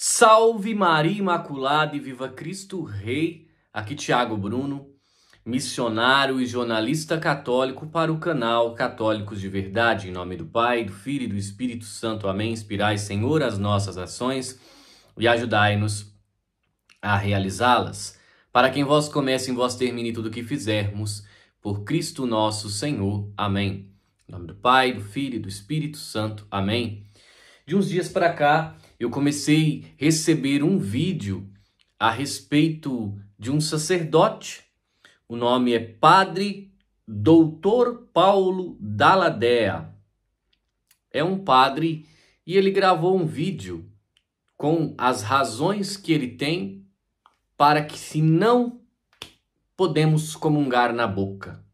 Salve Maria Imaculada e viva Cristo Rei! Aqui Tiago Bruno, missionário e jornalista católico para o canal Católicos de Verdade. Em nome do Pai, do Filho e do Espírito Santo. Amém. Inspirai, Senhor, as nossas ações e ajudai-nos a realizá-las. Para quem vós comece, em vós termine tudo o que fizermos. Por Cristo nosso Senhor. Amém. Em nome do Pai, do Filho e do Espírito Santo. Amém. De uns dias para cá, eu comecei a receber um vídeo a respeito de um sacerdote. O nome é Padre Doutor Paulo Daladea. É um padre e ele gravou um vídeo com as razões que ele tem para que se não podemos comungar na boca.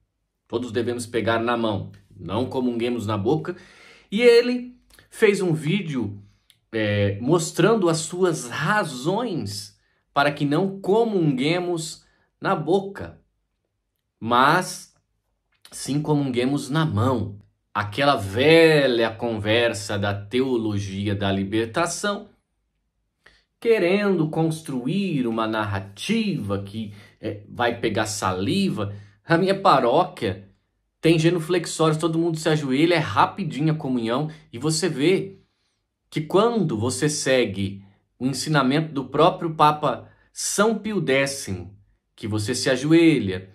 Todos devemos pegar na mão, não comunguemos na boca. E ele fez um vídeo é, mostrando as suas razões para que não comunguemos na boca, mas sim comunguemos na mão. Aquela velha conversa da teologia da libertação, querendo construir uma narrativa que é, vai pegar saliva. A minha paróquia tem genuflexórios, todo mundo se ajoelha, é rapidinho a comunhão, e você vê que quando você segue o ensinamento do próprio Papa São Pio X, que você se ajoelha,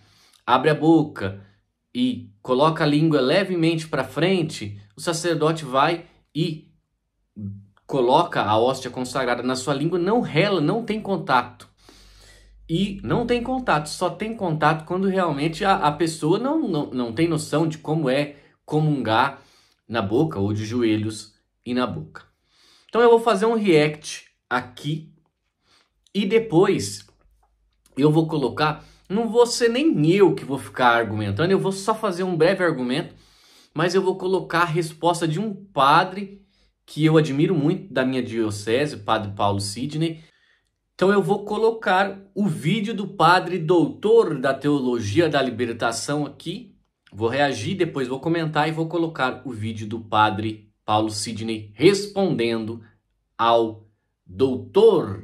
abre a boca e coloca a língua levemente para frente, o sacerdote vai e coloca a hóstia consagrada na sua língua, não rela, não tem contato. E não tem contato, só tem contato quando realmente a, a pessoa não, não, não tem noção de como é comungar na boca ou de joelhos e na boca. Então eu vou fazer um react aqui e depois eu vou colocar. Não vou ser nem eu que vou ficar argumentando, eu vou só fazer um breve argumento, mas eu vou colocar a resposta de um padre que eu admiro muito da minha diocese, o padre Paulo Sidney. Então eu vou colocar o vídeo do padre doutor da teologia da libertação aqui. Vou reagir, depois vou comentar e vou colocar o vídeo do padre Paulo Sidney respondendo ao doutor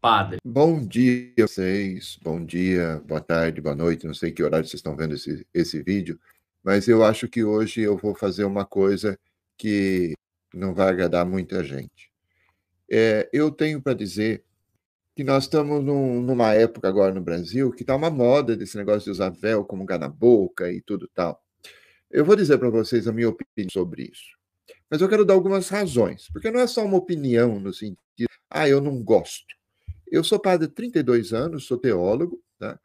padre. Bom dia a vocês, bom dia, boa tarde, boa noite, não sei que horário vocês estão vendo esse, esse vídeo, mas eu acho que hoje eu vou fazer uma coisa que não vai agradar muita gente. É, eu tenho para dizer que nós estamos num, numa época agora no Brasil que está uma moda desse negócio de usar véu como gana boca e tudo tal. Eu vou dizer para vocês a minha opinião sobre isso. Mas eu quero dar algumas razões, porque não é só uma opinião no sentido, ah, eu não gosto. Eu sou padre há 32 anos, sou teólogo, tá?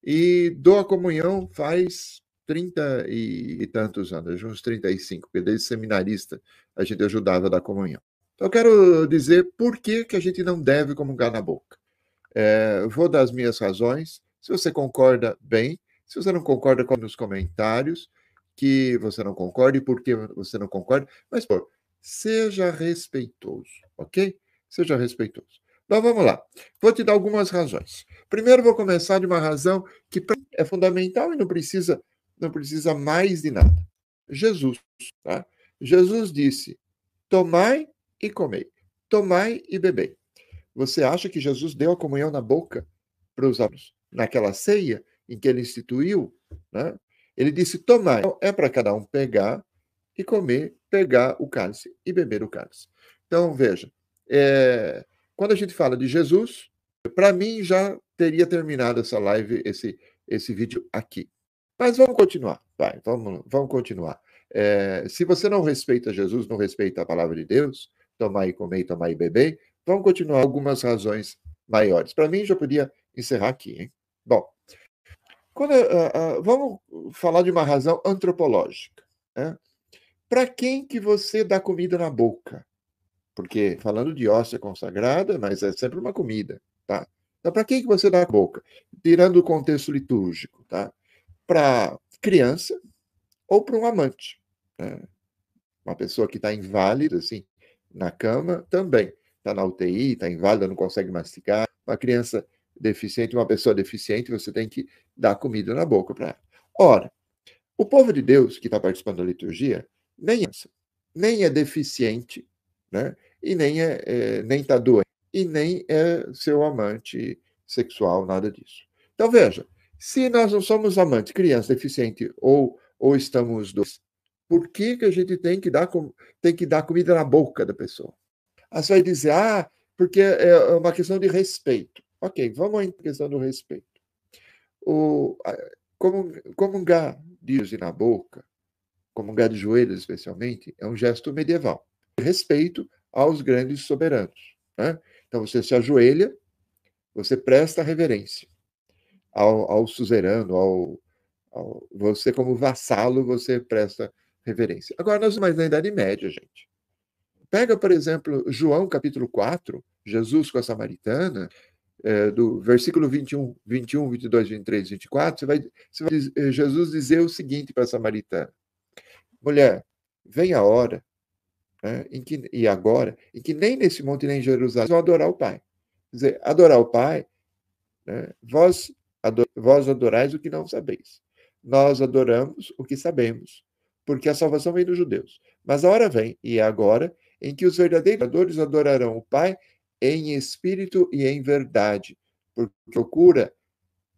e dou a comunhão faz 30 e, tantos anos, uns 35, porque desde seminarista a gente ajudava da comunhão. Então, eu quero dizer por que, que a gente não deve comungar na boca. É, vou dar as minhas razões. Se você concorda, bem. Se você não concorda, coloque nos comentários que você não concorde, por que você não concorda, mas, pô, seja respeitoso, ok? Seja respeitoso. Então vamos lá. Vou te dar algumas razões. Primeiro vou começar de uma razão que é fundamental e não precisa não precisa mais de nada. Jesus, tá? Jesus disse: "Tomai e comei, tomai e bebei". Você acha que Jesus deu a comunhão na boca para os apóstolos naquela ceia em que ele instituiu, né? Ele disse: Tomai, então, é para cada um pegar e comer, pegar o cálice e beber o cálice. Então, veja, é, quando a gente fala de Jesus, para mim já teria terminado essa live, esse, esse vídeo aqui. Mas vamos continuar, vai, vamos, vamos continuar. É, se você não respeita Jesus, não respeita a palavra de Deus, tomar e comer, tomar e beber, vamos continuar algumas razões maiores. Para mim, já podia encerrar aqui, hein? Bom, quando, uh, uh, vamos falar de uma razão antropológica. Né? Para quem que você dá comida na boca? Porque falando de hóstia consagrada, mas é sempre uma comida, tá? Então, para quem que você dá a boca? Tirando o contexto litúrgico, tá? Para criança ou para um amante. Né? Uma pessoa que está inválida, assim, na cama, também. Está na UTI, está inválida, não consegue mastigar. Uma criança deficiente, uma pessoa deficiente, você tem que dar comida na boca para ela. Ora, o povo de Deus que está participando da liturgia nem é, nem é deficiente, né? e nem é, é nem está doente, e nem é seu amante sexual, nada disso. Então veja, se nós não somos amantes, criança deficiente ou, ou estamos dois, por que, que a gente tem que, dar, tem que dar comida na boca da pessoa? você vai dizer, ah, porque é, é uma questão de respeito. Ok, vamos à impressão do respeito. O, como, comungar de uso na boca, comungar de joelhos especialmente, é um gesto medieval. Respeito aos grandes soberanos. Né? Então você se ajoelha, você presta reverência ao, ao suzerano, ao, ao, você como vassalo, você presta reverência. Agora, nós mais na Idade Média, gente. Pega, por exemplo, João capítulo 4, Jesus com a Samaritana, é, do versículo 21, 21, 22, 23, 24, você vai, você vai, eh, Jesus dizer o seguinte para a samaritana: Mulher, vem a hora, né, em que, e agora, em que nem nesse monte nem em Jerusalém vão adorar o Pai. Quer dizer, adorar o Pai, né, vós, ador, vós adorais o que não sabeis. Nós adoramos o que sabemos, porque a salvação vem dos judeus. Mas a hora vem, e é agora, em que os verdadeiros adoradores adorarão o Pai em espírito e em verdade, porque procura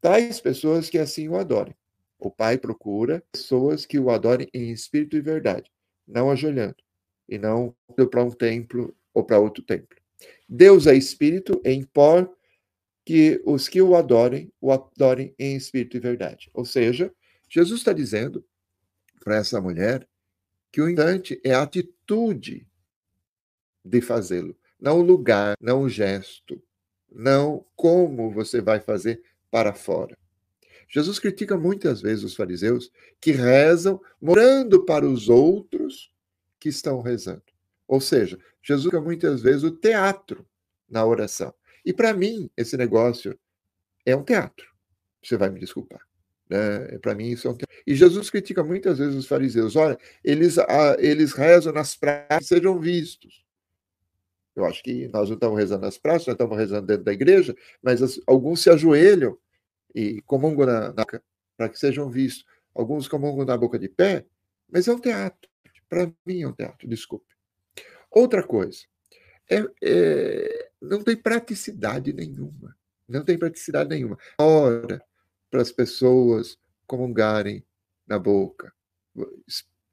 tais pessoas que assim o adorem. O Pai procura pessoas que o adorem em espírito e verdade, não ajoelhando, e não para um templo ou para outro templo. Deus é espírito, em pó, que os que o adorem, o adorem em espírito e verdade. Ou seja, Jesus está dizendo para essa mulher que o importante é a atitude de fazê-lo, não o lugar, não o gesto, não como você vai fazer para fora. Jesus critica muitas vezes os fariseus que rezam morando para os outros que estão rezando. Ou seja, Jesus critica muitas vezes o teatro na oração. E para mim, esse negócio é um teatro. Você vai me desculpar. Né? É, para mim, isso é um teatro. E Jesus critica muitas vezes os fariseus. Olha, eles, ah, eles rezam nas praças, sejam vistos. Eu acho que nós não estamos rezando nas praças, nós estamos rezando dentro da igreja, mas as, alguns se ajoelham e comungam na, na para que sejam vistos. Alguns comungam na boca de pé, mas é um teatro. Para mim é um teatro, desculpe. Outra coisa, é, é, não tem praticidade nenhuma. Não tem praticidade nenhuma. Hora para as pessoas comungarem na boca,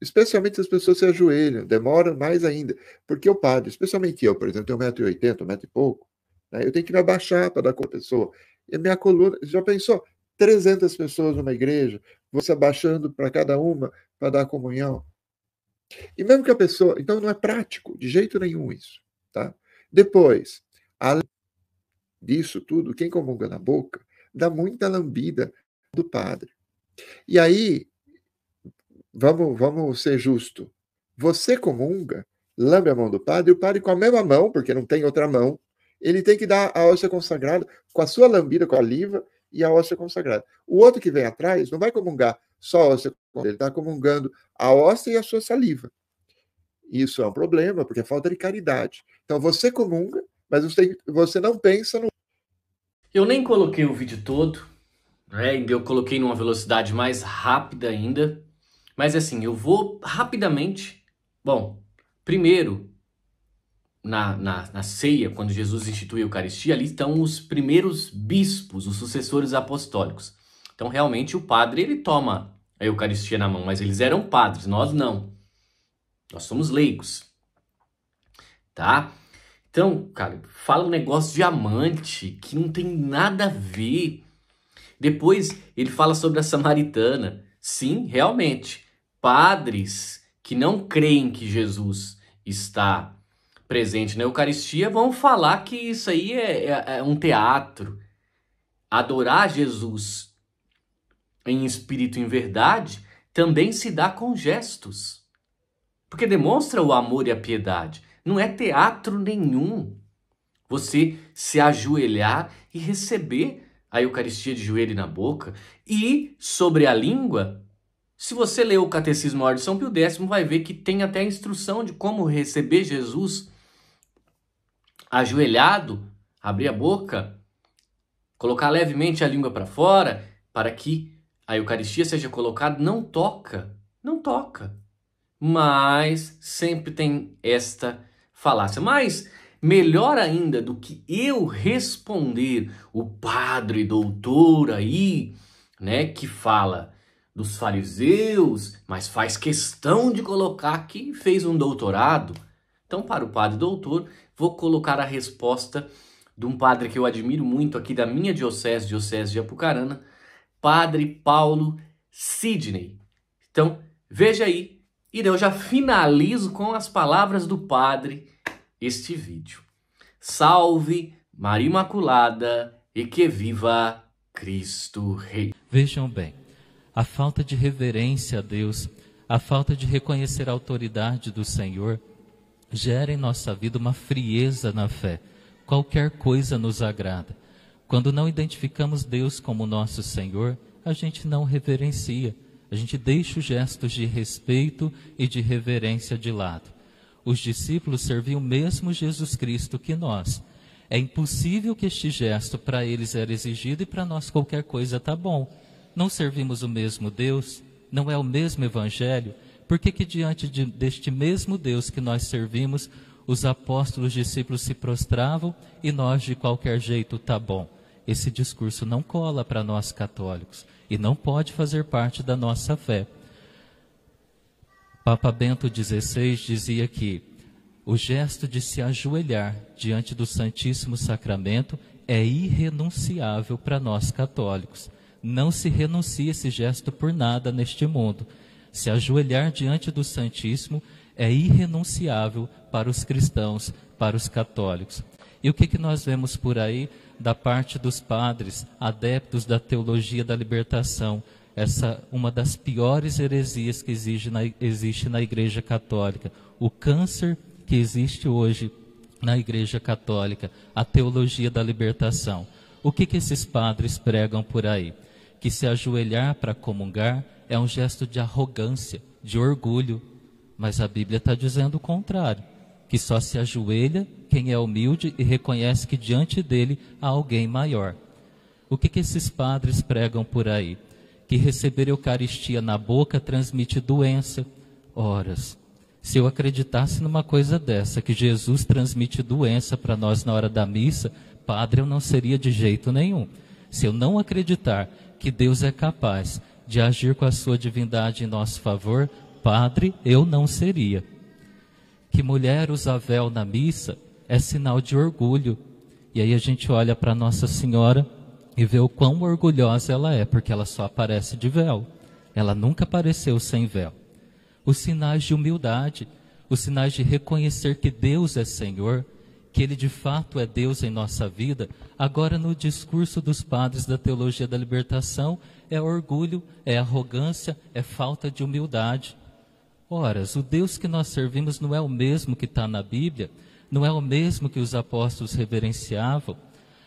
especialmente as pessoas se ajoelham, demoram mais ainda. Porque o padre, especialmente eu, por exemplo, tenho 1,80m, 1,80m e pouco, né? eu tenho que me abaixar para dar com a pessoa. E a minha coluna, já pensou? 300 pessoas numa igreja, você abaixando para cada uma para dar comunhão. E mesmo que a pessoa. Então não é prático, de jeito nenhum isso. Tá? Depois, além disso tudo, quem comunga na boca dá muita lambida do padre. E aí, vamos, vamos ser justo. Você comunga, lambe a mão do padre, o padre com a mesma mão, porque não tem outra mão, ele tem que dar a hóstia consagrada com a sua lambida, com a liva e a hóstia consagrada. O outro que vem atrás não vai comungar só a hóstia, ele está comungando a hóstia e a sua saliva. Isso é um problema, porque é falta de caridade. Então você comunga, mas você, você não pensa no. Eu nem coloquei o vídeo todo, né? eu coloquei numa velocidade mais rápida ainda, mas assim, eu vou rapidamente. Bom, primeiro, na, na, na ceia, quando Jesus instituiu a Eucaristia, ali estão os primeiros bispos, os sucessores apostólicos. Então, realmente, o padre ele toma a Eucaristia na mão, mas eles eram padres, nós não. Nós somos leigos. Tá? Então, cara, fala um negócio de amante que não tem nada a ver. Depois ele fala sobre a samaritana. Sim, realmente padres que não creem que Jesus está presente na Eucaristia vão falar que isso aí é, é, é um teatro. Adorar Jesus em espírito e em verdade também se dá com gestos, porque demonstra o amor e a piedade. Não é teatro nenhum. Você se ajoelhar e receber a Eucaristia de joelho na boca e sobre a língua se você leu o Catecismo Maior de São Pio X, vai ver que tem até a instrução de como receber Jesus ajoelhado, abrir a boca, colocar levemente a língua para fora, para que a Eucaristia seja colocada, não toca, não toca. Mas sempre tem esta falácia. Mas melhor ainda do que eu responder o padre doutor aí, né, que fala dos fariseus, mas faz questão de colocar que fez um doutorado. Então, para o padre doutor, vou colocar a resposta de um padre que eu admiro muito aqui da minha diocese, diocese de Apucarana, Padre Paulo Sidney. Então, veja aí, e eu já finalizo com as palavras do padre este vídeo. Salve Maria Imaculada e que viva Cristo Rei. Vejam bem, a falta de reverência a Deus, a falta de reconhecer a autoridade do Senhor, gera em nossa vida uma frieza na fé. Qualquer coisa nos agrada. Quando não identificamos Deus como nosso Senhor, a gente não reverencia, a gente deixa os gestos de respeito e de reverência de lado. Os discípulos serviam o mesmo Jesus Cristo que nós. É impossível que este gesto para eles era exigido e para nós qualquer coisa está bom não servimos o mesmo Deus, não é o mesmo Evangelho, por que, que diante de, deste mesmo Deus que nós servimos, os apóstolos, os discípulos se prostravam e nós, de qualquer jeito, tá bom? Esse discurso não cola para nós católicos e não pode fazer parte da nossa fé. Papa Bento XVI dizia que o gesto de se ajoelhar diante do Santíssimo Sacramento é irrenunciável para nós católicos não se renuncia esse gesto por nada neste mundo. Se ajoelhar diante do Santíssimo é irrenunciável para os cristãos, para os católicos. E o que, que nós vemos por aí da parte dos padres, adeptos da teologia da libertação? Essa uma das piores heresias que existe na, existe na Igreja Católica. O câncer que existe hoje na Igreja Católica, a teologia da libertação. O que, que esses padres pregam por aí? que se ajoelhar para comungar é um gesto de arrogância, de orgulho. Mas a Bíblia está dizendo o contrário: que só se ajoelha quem é humilde e reconhece que diante dele há alguém maior. O que, que esses padres pregam por aí? Que receber Eucaristia na boca transmite doença. Horas, se eu acreditasse numa coisa dessa, que Jesus transmite doença para nós na hora da missa, padre eu não seria de jeito nenhum. Se eu não acreditar que Deus é capaz de agir com a sua divindade em nosso favor, padre, eu não seria. Que mulher usa véu na missa é sinal de orgulho. E aí a gente olha para Nossa Senhora e vê o quão orgulhosa ela é, porque ela só aparece de véu. Ela nunca apareceu sem véu. Os sinais de humildade, os sinais de reconhecer que Deus é Senhor, que Ele de fato é Deus em nossa vida, agora no discurso dos padres da teologia da libertação, é orgulho, é arrogância, é falta de humildade. Ora, o Deus que nós servimos não é o mesmo que está na Bíblia, não é o mesmo que os apóstolos reverenciavam.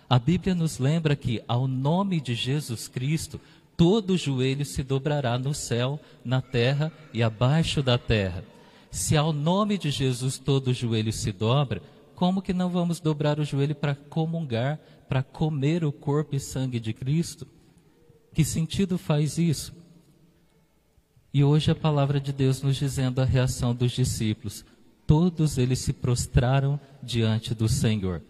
A Bíblia nos lembra que, ao nome de Jesus Cristo, todo joelho se dobrará no céu, na terra e abaixo da terra. Se ao nome de Jesus todo joelho se dobra, como que não vamos dobrar o joelho para comungar, para comer o corpo e sangue de Cristo? Que sentido faz isso? E hoje a palavra de Deus nos dizendo a reação dos discípulos. Todos eles se prostraram diante do Senhor.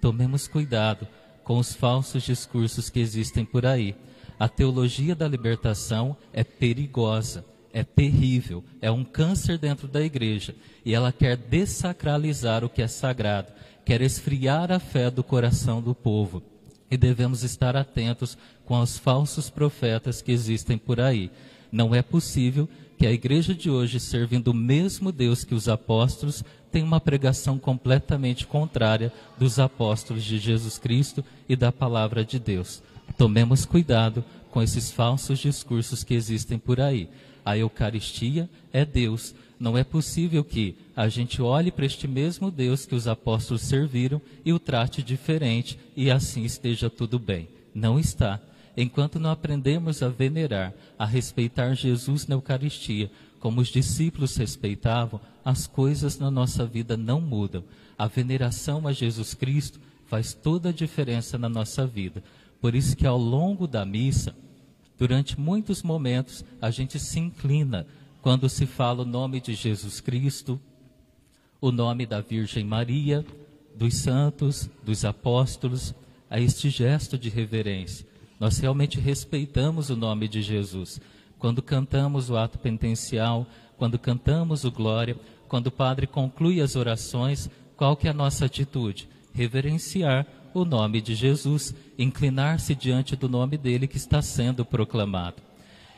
Tomemos cuidado com os falsos discursos que existem por aí. A teologia da libertação é perigosa é terrível, é um câncer dentro da igreja e ela quer desacralizar o que é sagrado, quer esfriar a fé do coração do povo. E devemos estar atentos com os falsos profetas que existem por aí. Não é possível que a igreja de hoje, servindo o mesmo Deus que os apóstolos, tenha uma pregação completamente contrária dos apóstolos de Jesus Cristo e da palavra de Deus. Tomemos cuidado com esses falsos discursos que existem por aí a Eucaristia é Deus. Não é possível que a gente olhe para este mesmo Deus que os apóstolos serviram e o trate diferente e assim esteja tudo bem. Não está. Enquanto não aprendemos a venerar, a respeitar Jesus na Eucaristia, como os discípulos respeitavam, as coisas na nossa vida não mudam. A veneração a Jesus Cristo faz toda a diferença na nossa vida. Por isso que ao longo da missa, Durante muitos momentos, a gente se inclina quando se fala o nome de Jesus Cristo, o nome da Virgem Maria, dos santos, dos apóstolos, a este gesto de reverência. Nós realmente respeitamos o nome de Jesus. Quando cantamos o ato penitencial, quando cantamos o glória, quando o padre conclui as orações, qual que é a nossa atitude? Reverenciar o nome de Jesus, inclinar-se diante do nome dele que está sendo proclamado.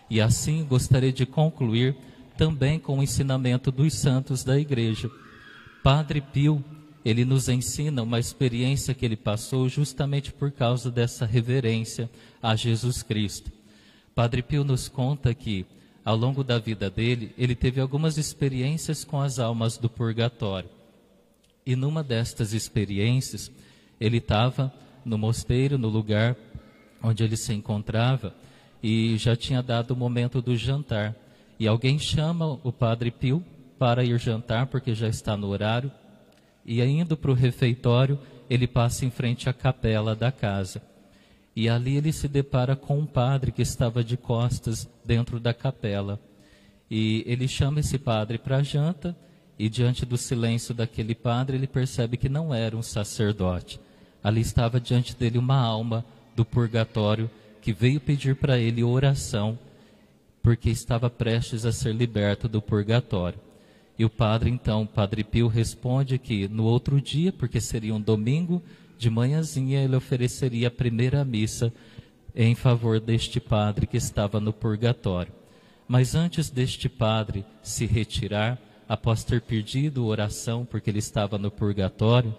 E assim gostaria de concluir também com o ensinamento dos santos da igreja. Padre Pio, ele nos ensina uma experiência que ele passou justamente por causa dessa reverência a Jesus Cristo. Padre Pio nos conta que, ao longo da vida dele, ele teve algumas experiências com as almas do purgatório. E numa destas experiências, ele estava no mosteiro, no lugar onde ele se encontrava, e já tinha dado o momento do jantar. E alguém chama o padre Pio para ir jantar, porque já está no horário, e indo para o refeitório, ele passa em frente à capela da casa. E ali ele se depara com um padre que estava de costas dentro da capela. E ele chama esse padre para a janta, e diante do silêncio daquele padre, ele percebe que não era um sacerdote, ali estava diante dele uma alma do purgatório que veio pedir para ele oração, porque estava prestes a ser liberta do purgatório. E o padre, então, Padre Pio, responde que no outro dia, porque seria um domingo, de manhãzinha ele ofereceria a primeira missa em favor deste padre que estava no purgatório. Mas antes deste padre se retirar, após ter pedido oração, porque ele estava no purgatório,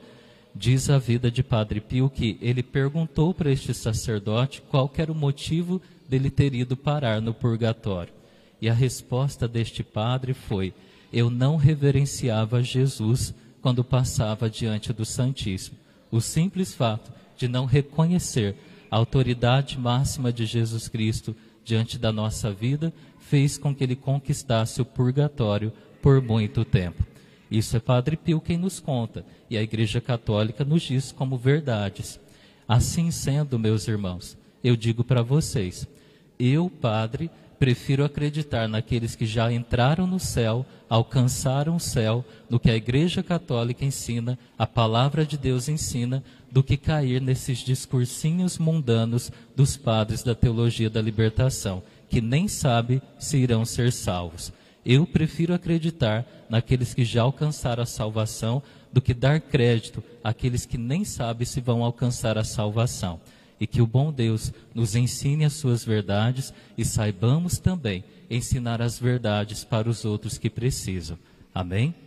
Diz a vida de Padre Pio que ele perguntou para este sacerdote qual era o motivo dele ter ido parar no purgatório. E a resposta deste padre foi: Eu não reverenciava Jesus quando passava diante do Santíssimo. O simples fato de não reconhecer a autoridade máxima de Jesus Cristo diante da nossa vida fez com que ele conquistasse o purgatório por muito tempo. Isso é Padre Pio quem nos conta, e a Igreja Católica nos diz como verdades. Assim sendo, meus irmãos, eu digo para vocês: eu, Padre, prefiro acreditar naqueles que já entraram no céu, alcançaram o céu, no que a Igreja Católica ensina, a palavra de Deus ensina, do que cair nesses discursinhos mundanos dos padres da teologia da libertação, que nem sabe se irão ser salvos. Eu prefiro acreditar naqueles que já alcançaram a salvação do que dar crédito àqueles que nem sabem se vão alcançar a salvação. E que o bom Deus nos ensine as suas verdades e saibamos também ensinar as verdades para os outros que precisam. Amém?